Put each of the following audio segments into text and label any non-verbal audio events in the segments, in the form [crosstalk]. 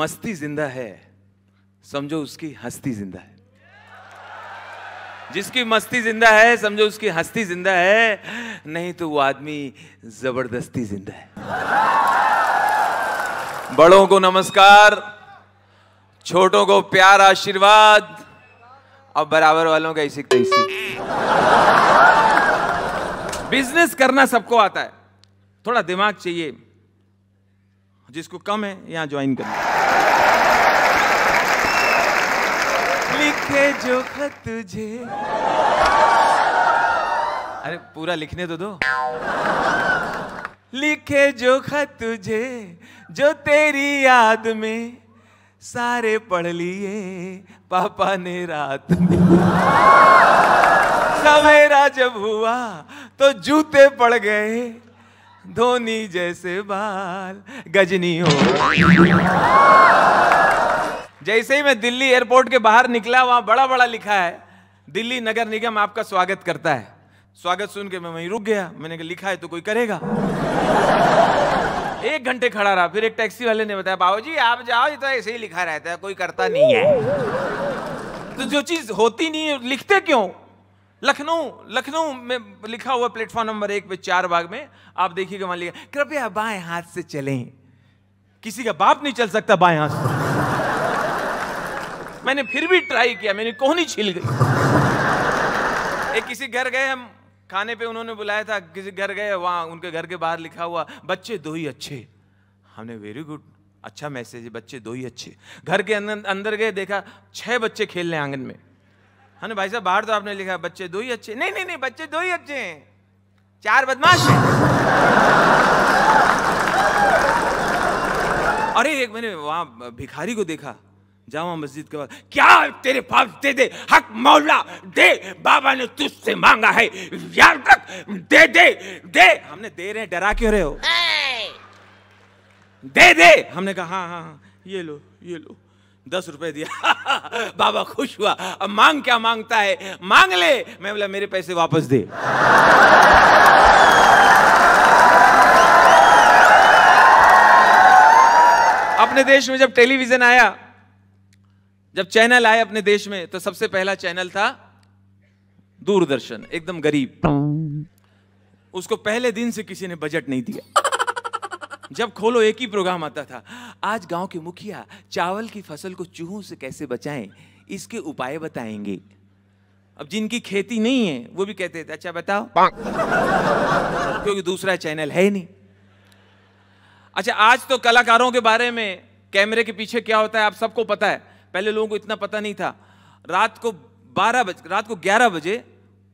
मस्ती जिंदा है समझो उसकी हस्ती जिंदा है जिसकी मस्ती जिंदा है समझो उसकी हस्ती जिंदा है नहीं तो वो आदमी जबरदस्ती जिंदा है बड़ों को नमस्कार छोटों को प्यार आशीर्वाद और बराबर वालों का इसी तैसी बिजनेस करना सबको आता है थोड़ा दिमाग चाहिए जिसको कम है यहाँ ज्वाइन कर लिखे जो खत तुझे अरे पूरा लिखने तो दो लिखे जो खत तुझे जो तेरी याद में सारे पढ़ लिए पापा ने रात में सवेरा जब हुआ तो जूते पड़ गए धोनी जैसे बाल गजनी हो जैसे ही मैं दिल्ली एयरपोर्ट के बाहर निकला वहां बड़ा बड़ा लिखा है दिल्ली नगर निगम आपका स्वागत करता है स्वागत सुन के मैं वहीं रुक गया मैंने कहा लिखा है तो कोई करेगा एक घंटे खड़ा रहा फिर एक टैक्सी वाले ने बताया बाबू जी आप जाओ ये तो ऐसे ही लिखा रहता है कोई करता नहीं है तो जो चीज होती नहीं है लिखते क्यों लखनऊ लखनऊ में लिखा हुआ प्लेटफॉर्म नंबर एक पे चार भाग में आप देखिएगा वहां लिखा कृपया बाएं हाथ से चलें किसी का बाप नहीं चल सकता बाएं हाथ से मैंने फिर भी ट्राई किया मैंने कोहनी छिल गई एक किसी घर गए हम खाने पे उन्होंने बुलाया था किसी घर गए वहाँ उनके घर के बाहर लिखा हुआ बच्चे दो ही अच्छे हमने वेरी गुड अच्छा मैसेज है बच्चे दो ही अच्छे घर के अंदर अंदर गए देखा छह बच्चे खेल रहे आंगन में हाँ भाई साहब बाहर तो आपने लिखा बच्चे दो ही अच्छे नहीं नहीं नहीं बच्चे दो ही अच्छे हैं चार बदमाश हैं अरे एक मैंने वहां भिखारी को देखा जामा मस्जिद के बाद क्या तेरे पाप दे दे हक मौला दे बाबा ने तुझसे मांगा है यार तक दे दे दे हमने दे रहे डरा क्यों रहे हो दे दे हमने कहा हाँ हाँ हाँ ये लो ये लो दस रुपए दिया [laughs] बाबा खुश हुआ अब मांग क्या मांगता है मांग ले मैं बोला मेरे पैसे वापस दे अपने देश में जब टेलीविजन आया जब चैनल आए अपने देश में तो सबसे पहला चैनल था दूरदर्शन एकदम गरीब उसको पहले दिन से किसी ने बजट नहीं दिया जब खोलो एक ही प्रोग्राम आता था आज गांव के मुखिया चावल की फसल को चूहों से कैसे बचाएं इसके उपाय बताएंगे अब जिनकी खेती नहीं है वो भी कहते थे अच्छा बताओ क्योंकि दूसरा चैनल है नहीं अच्छा आज तो कलाकारों के बारे में कैमरे के पीछे क्या होता है आप सबको पता है पहले लोगों को इतना पता नहीं था रात को बारह बज रात को ग्यारह बजे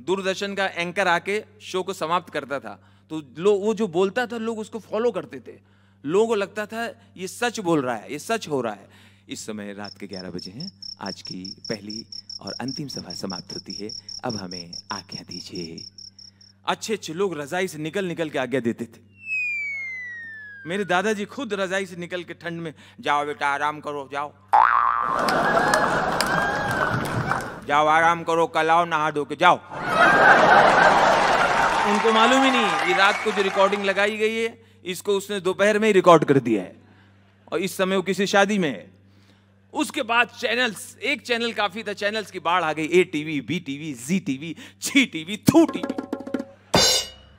दूरदर्शन का एंकर आके शो को समाप्त करता था तो लोग वो जो बोलता था लोग उसको फॉलो करते थे लोगों को लगता था ये सच बोल रहा है ये सच हो रहा है इस समय रात के 11 बजे हैं आज की पहली और अंतिम सभा समाप्त होती है अब हमें आज्ञा दीजिए अच्छे अच्छे लोग रजाई से निकल निकल के आज्ञा देते थे मेरे दादाजी खुद रजाई से निकल के ठंड में जाओ बेटा आराम करो जाओ जाओ आराम करो कल आओ नहा धो के जाओ उनको मालूम ही नहीं ये रात को जो रिकॉर्डिंग लगाई गई है इसको उसने दोपहर में ही रिकॉर्ड कर दिया है और इस समय वो किसी शादी में है उसके बाद चैनल्स एक चैनल काफी था चैनल्स की बाढ़ आ गई A TV B TV Zee TV छी टीवी थू टीवी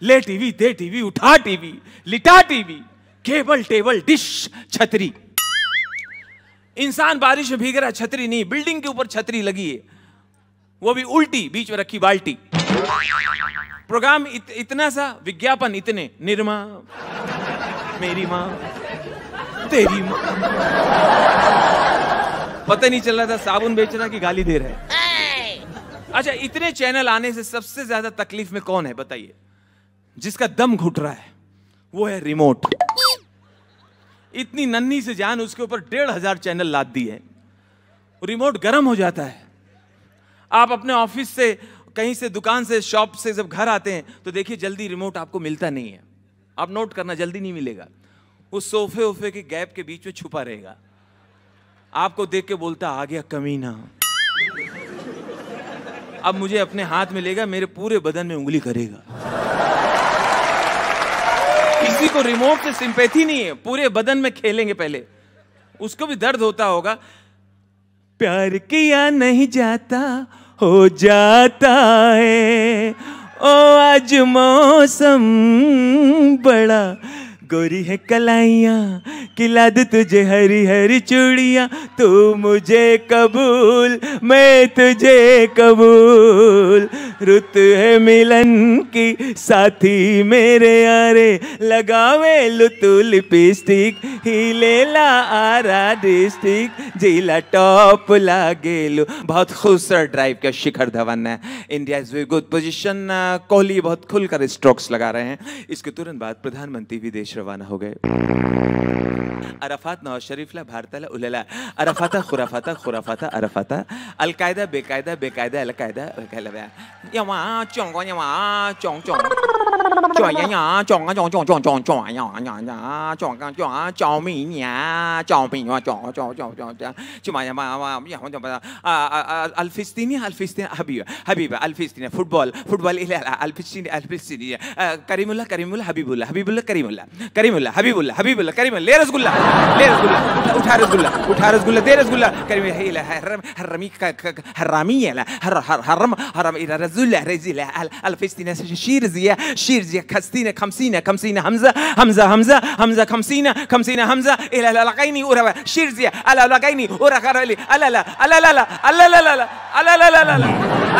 ले टीवी दे टीवी उठा टीवी लिटा टीवी केबल टेबल डिश छतरी इंसान बारिश में भीग रहा छतरी नहीं बिल्डिंग के ऊपर छतरी लगी है वो भी उल्टी बीच में रखी बाल्टी प्रोग्राम इत, इतना सा विज्ञापन इतने निर्मा मेरी माँ तेरी माँ पता नहीं चल रहा था साबुन बेच रहा कि गाली दे रहा है अच्छा इतने चैनल आने से सबसे ज्यादा तकलीफ में कौन है बताइए जिसका दम घुट रहा है वो है रिमोट इतनी नन्ही से जान उसके ऊपर डेढ़ हजार चैनल लाद दी है रिमोट गर्म हो जाता है आप अपने ऑफिस से कहीं से दुकान से शॉप से जब घर आते हैं तो देखिए जल्दी रिमोट आपको मिलता नहीं है आप नोट करना जल्दी नहीं मिलेगा उस सोफे वोफे के गैप के बीच में छुपा रहेगा आपको देख के बोलता आ गया कमीना अब मुझे अपने हाथ में लेगा मेरे पूरे बदन में उंगली करेगा किसी को रिमोट से सिंपैथी नहीं है पूरे बदन में खेलेंगे पहले उसको भी दर्द होता होगा प्यार किया नहीं जाता हो जाता है ओ आज मौसम बड़ा गोरी है कलाइया किला दे तुझे हरी हरी चूड़िया तू मुझे कबूल मैं तुझे कबूल रुत है मिलन की साथी मेरे यारे लगावे लुतुल लिपस्टिक हिलेला आरा डिस्ट्रिक्ट जिला टॉप ला गेलू बहुत खूबसूरत ड्राइव किया शिखर धवन ने India is very good position Kohli बहुत खुलकर स्ट्रोक्स लगा रहे हैं इसके तुरंत बाद प्रधानमंत्री विदेश रवाना हो गए अरफात नवाज शरीफला ला उलला अरफात खुराफात खुराफात अरफात अलकायदा बेकायदा बेकायदा अलकायदा अलकायदा यहाँ चौंग यहाँ चौंक चौंक 叫呀呀，叫啊叫叫叫叫叫啊呀呀呀，叫啊叫啊叫明呀，叫明呀叫叫叫叫叫，شو ما ما ما يا ما ما الفلسطيني الفلسطيني حبيبي حبيبي الفلسطيني فوتبول فوتبول إلى الفلسطيني الفلسطيني كريم الله كريم الله حبيب الله حبيب الله كريم الله كريم الله حبيب الله حبيب الله كريم الله رزق الله رزق الله وتحرز رزق وتحرز رزق الله رزق الله كريم هي حرم حرمي حرامية لا حرم حرم حرم إلى رزق الله رزق الله الفلسطيني شيرزية شير كثير كستينا خمسين خمسين همزة همزة همزة همزة خمسين خمسين همزة إلى لا لغيني أورا شيرزيا ألا لغيني أورا كارلي ألا لا ألا لا لا ألا لا لا لا ألا لا لا لا لا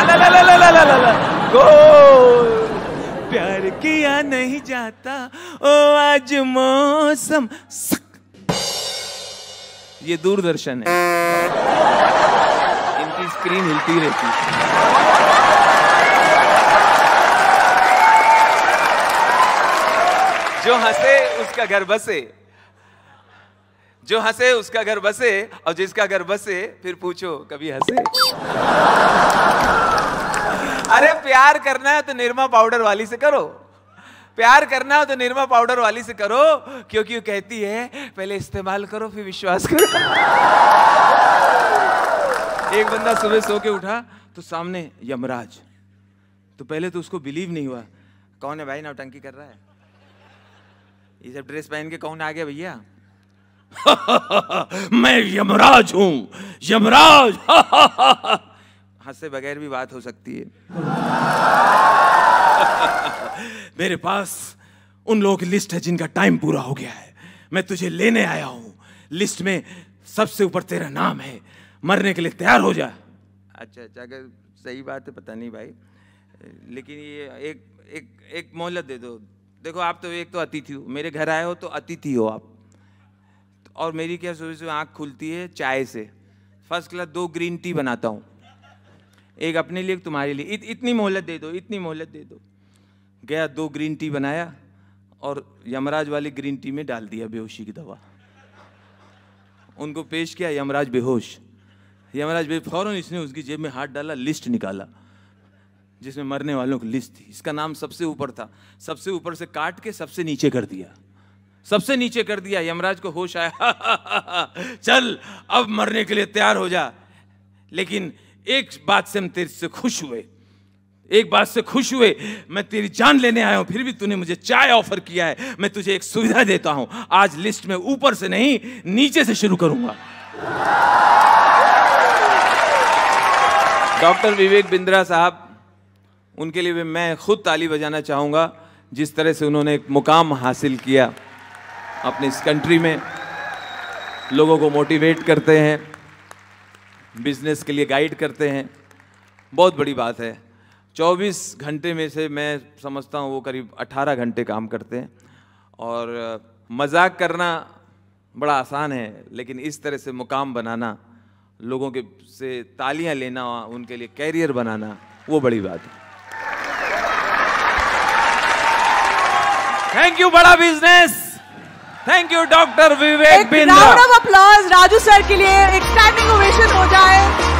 ألا لا لا لا لا لا لا गोल प्यार किया नहीं जाता ओ आज मौसम ये दूरदर्शन है इनकी स्क्रीन हिलती रहती है जो हंसे उसका घर बसे जो हंसे उसका घर बसे और जिसका घर बसे फिर पूछो कभी हंसे अरे प्यार करना है तो निरमा पाउडर वाली से करो प्यार करना हो तो निरमा पाउडर वाली से करो क्योंकि वो कहती है पहले इस्तेमाल करो फिर विश्वास करो एक बंदा सुबह सो के उठा तो सामने यमराज तो पहले तो उसको बिलीव नहीं हुआ कौन है भाई नौटंकी टंकी कर रहा है ये सब ड्रेस पहन के कौन आ गया भैया [laughs] मैं यमराज हूं यमराज [laughs] हंसे बगैर भी बात हो सकती है [laughs] मेरे पास उन लोगों की लिस्ट है जिनका टाइम पूरा हो गया है मैं तुझे लेने आया हूं लिस्ट में सबसे ऊपर तेरा नाम है मरने के लिए तैयार हो जा अच्छा अच्छा अगर सही बात है पता नहीं भाई लेकिन ये एक एक एक मोहलत दे दो देखो आप तो एक तो अतिथि हो मेरे घर आए हो तो अतिथि हो आप और मेरी क्या सुबह सुबह आँख खुलती है चाय से फर्स्ट क्लास दो ग्रीन टी बनाता हूँ एक अपने लिए एक तुम्हारे लिए इत, इतनी मोहलत दे दो इतनी मोहलत दे दो गया दो ग्रीन टी बनाया और यमराज वाली ग्रीन टी में डाल दिया बेहोशी की दवा उनको पेश किया यमराज बेहोश यमराज बे फौरन इसने उसकी जेब में हाथ डाला लिस्ट निकाला जिसमें मरने वालों की लिस्ट थी इसका नाम सबसे ऊपर था सबसे ऊपर से काट के सबसे नीचे कर दिया सबसे नीचे कर दिया यमराज को होश आया [laughs] चल अब मरने के लिए तैयार हो जा लेकिन एक बात से हम तेरे से खुश हुए एक बात से खुश हुए मैं तेरी जान लेने आया हूँ फिर भी तूने मुझे चाय ऑफर किया है मैं तुझे एक सुविधा देता हूँ आज लिस्ट में ऊपर से नहीं नीचे से शुरू करूंगा डॉक्टर विवेक बिंद्रा साहब उनके लिए भी मैं खुद ताली बजाना चाहूँगा जिस तरह से उन्होंने एक मुकाम हासिल किया अपने इस कंट्री में लोगों को मोटिवेट करते हैं बिजनेस के लिए गाइड करते हैं बहुत बड़ी बात है 24 घंटे में से मैं समझता हूँ वो करीब 18 घंटे काम करते हैं और मजाक करना बड़ा आसान है लेकिन इस तरह से मुकाम बनाना लोगों के से तालियां लेना उनके लिए कैरियर बनाना वो बड़ी बात है थैंक यू बड़ा business thank you doctor Vivek Bindra round of applause Raju sir के लिए एक स्टैंडिंग ओवेशन हो जाए